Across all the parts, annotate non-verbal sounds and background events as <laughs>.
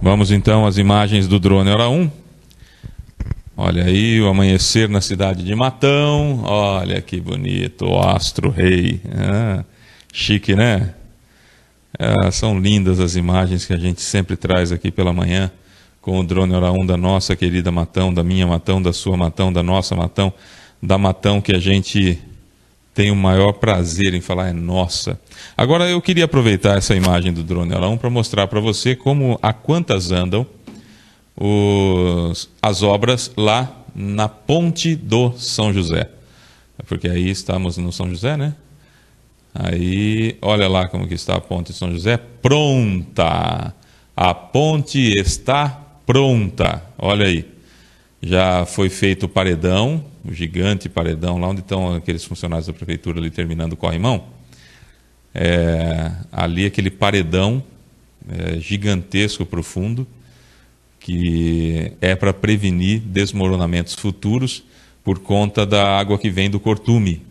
Vamos então às imagens do drone Hora 1. Olha aí o amanhecer na cidade de Matão. Olha que bonito, o astro rei. Ah, chique, né? Ah, são lindas as imagens que a gente sempre traz aqui pela manhã com o drone Hora 1 da nossa querida Matão, da minha Matão, da sua Matão, da nossa Matão, da Matão que a gente tenho o maior prazer em falar é nossa. Agora eu queria aproveitar essa imagem do drone Alão para mostrar para você como a quantas andam os, as obras lá na ponte do São José. É porque aí estamos no São José, né? Aí, olha lá como que está a ponte de São José, pronta. A ponte está pronta. Olha aí. Já foi feito o paredão, o gigante paredão, lá onde estão aqueles funcionários da prefeitura ali terminando o corrimão. É, ali aquele paredão é, gigantesco profundo que é para prevenir desmoronamentos futuros por conta da água que vem do cortume.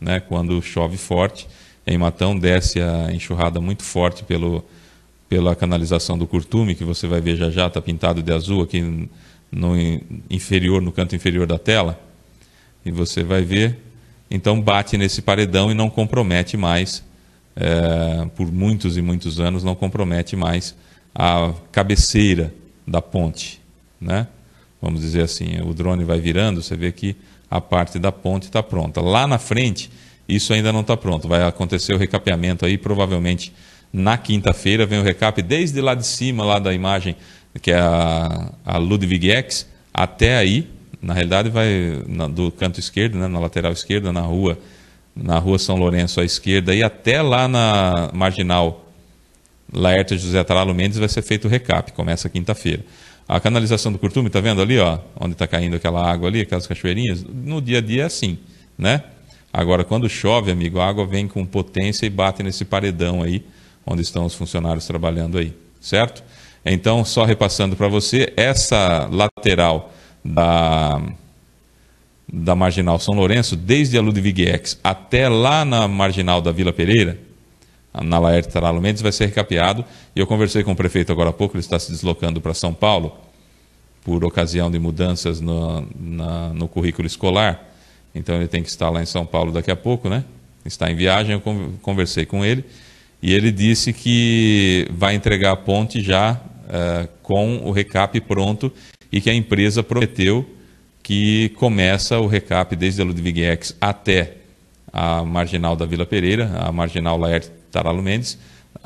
Né? Quando chove forte, em Matão desce a enxurrada muito forte pelo, pela canalização do cortume, que você vai ver já já, está pintado de azul aqui no inferior, no canto inferior da tela, e você vai ver, então bate nesse paredão e não compromete mais, é, por muitos e muitos anos, não compromete mais a cabeceira da ponte, né? Vamos dizer assim, o drone vai virando, você vê que a parte da ponte está pronta. Lá na frente, isso ainda não está pronto. Vai acontecer o recapeamento aí, provavelmente na quinta-feira vem o recap desde lá de cima, lá da imagem, que é a, a Ludwig X, até aí. Na realidade, vai na, do canto esquerdo, né, na lateral esquerda, na rua, na rua São Lourenço à esquerda, e até lá na marginal Laerte José Taralo Mendes vai ser feito o recap, começa quinta-feira. A canalização do Curtume, tá vendo ali, ó, onde está caindo aquela água ali, aquelas cachoeirinhas? No dia a dia é assim, né? Agora, quando chove, amigo, a água vem com potência e bate nesse paredão aí onde estão os funcionários trabalhando aí, certo? Então, só repassando para você, essa lateral da, da Marginal São Lourenço, desde a Ludwig X até lá na Marginal da Vila Pereira, na Laerte Taralo Mendes, vai ser recapeado. E eu conversei com o prefeito agora há pouco, ele está se deslocando para São Paulo, por ocasião de mudanças no, na, no currículo escolar. Então, ele tem que estar lá em São Paulo daqui a pouco, né? Está em viagem, eu conversei com ele e ele disse que vai entregar a ponte já uh, com o recap pronto e que a empresa prometeu que começa o recap desde a Ludwig X até a marginal da Vila Pereira, a marginal Laerte Taralo Mendes,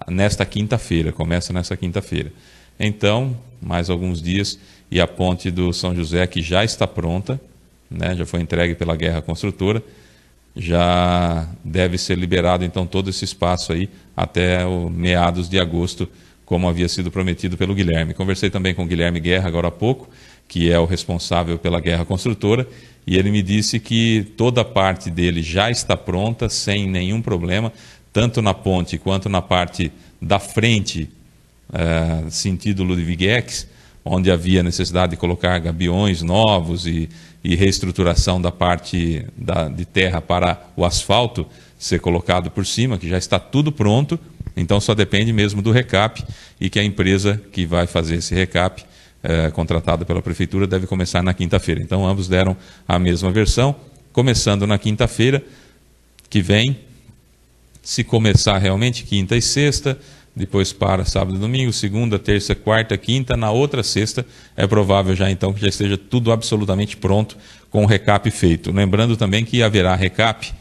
nesta quinta-feira, começa nesta quinta-feira. Então, mais alguns dias e a ponte do São José que já está pronta, né, já foi entregue pela Guerra Construtora, já deve ser liberado então todo esse espaço aí até o meados de agosto, como havia sido prometido pelo Guilherme. Conversei também com o Guilherme Guerra agora há pouco, que é o responsável pela Guerra Construtora, e ele me disse que toda a parte dele já está pronta, sem nenhum problema, tanto na ponte quanto na parte da frente, eh, sentido Ludwig X, onde havia necessidade de colocar gabiões novos e e reestruturação da parte da, de terra para o asfalto ser colocado por cima, que já está tudo pronto, então só depende mesmo do recap e que a empresa que vai fazer esse recap, eh, contratada pela prefeitura, deve começar na quinta-feira. Então ambos deram a mesma versão, começando na quinta-feira que vem, se começar realmente quinta e sexta, depois para sábado e domingo, segunda, terça, quarta, quinta, na outra sexta é provável já então que já esteja tudo absolutamente pronto com o recap feito. Lembrando também que haverá recap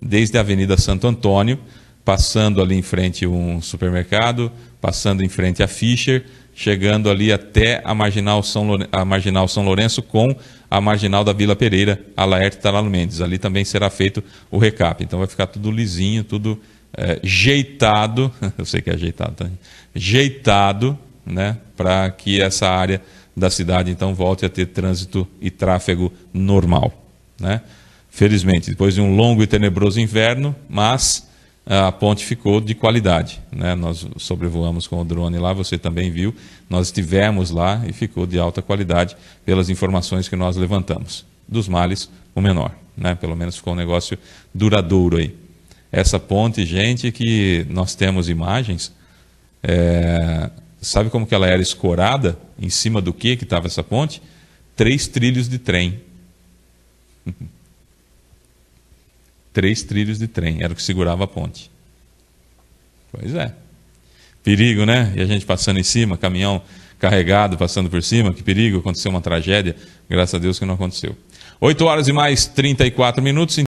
desde a Avenida Santo Antônio, passando ali em frente um supermercado, passando em frente a Fischer, chegando ali até a Marginal São, Lourenço, a Marginal São Lourenço com a Marginal da Vila Pereira, a Laerte Taralo Mendes. Ali também será feito o recap. Então vai ficar tudo lisinho, tudo é, jeitado, <laughs> eu sei que é jeitado, jeitado, né, para que essa área da cidade então volte a ter trânsito e tráfego normal, né? Felizmente, depois de um longo e tenebroso inverno, mas a ponte ficou de qualidade, né? Nós sobrevoamos com o drone lá, você também viu, nós estivemos lá e ficou de alta qualidade pelas informações que nós levantamos. Dos males, o menor, né? Pelo menos ficou um negócio duradouro aí essa ponte, gente, que nós temos imagens. É, sabe como que ela era escorada? Em cima do que que estava essa ponte? Três trilhos de trem. <laughs> Três trilhos de trem, era o que segurava a ponte. Pois é. Perigo, né? E a gente passando em cima, caminhão carregado passando por cima, que perigo, aconteceu uma tragédia. Graças a Deus que não aconteceu. 8 horas e mais 34 minutos.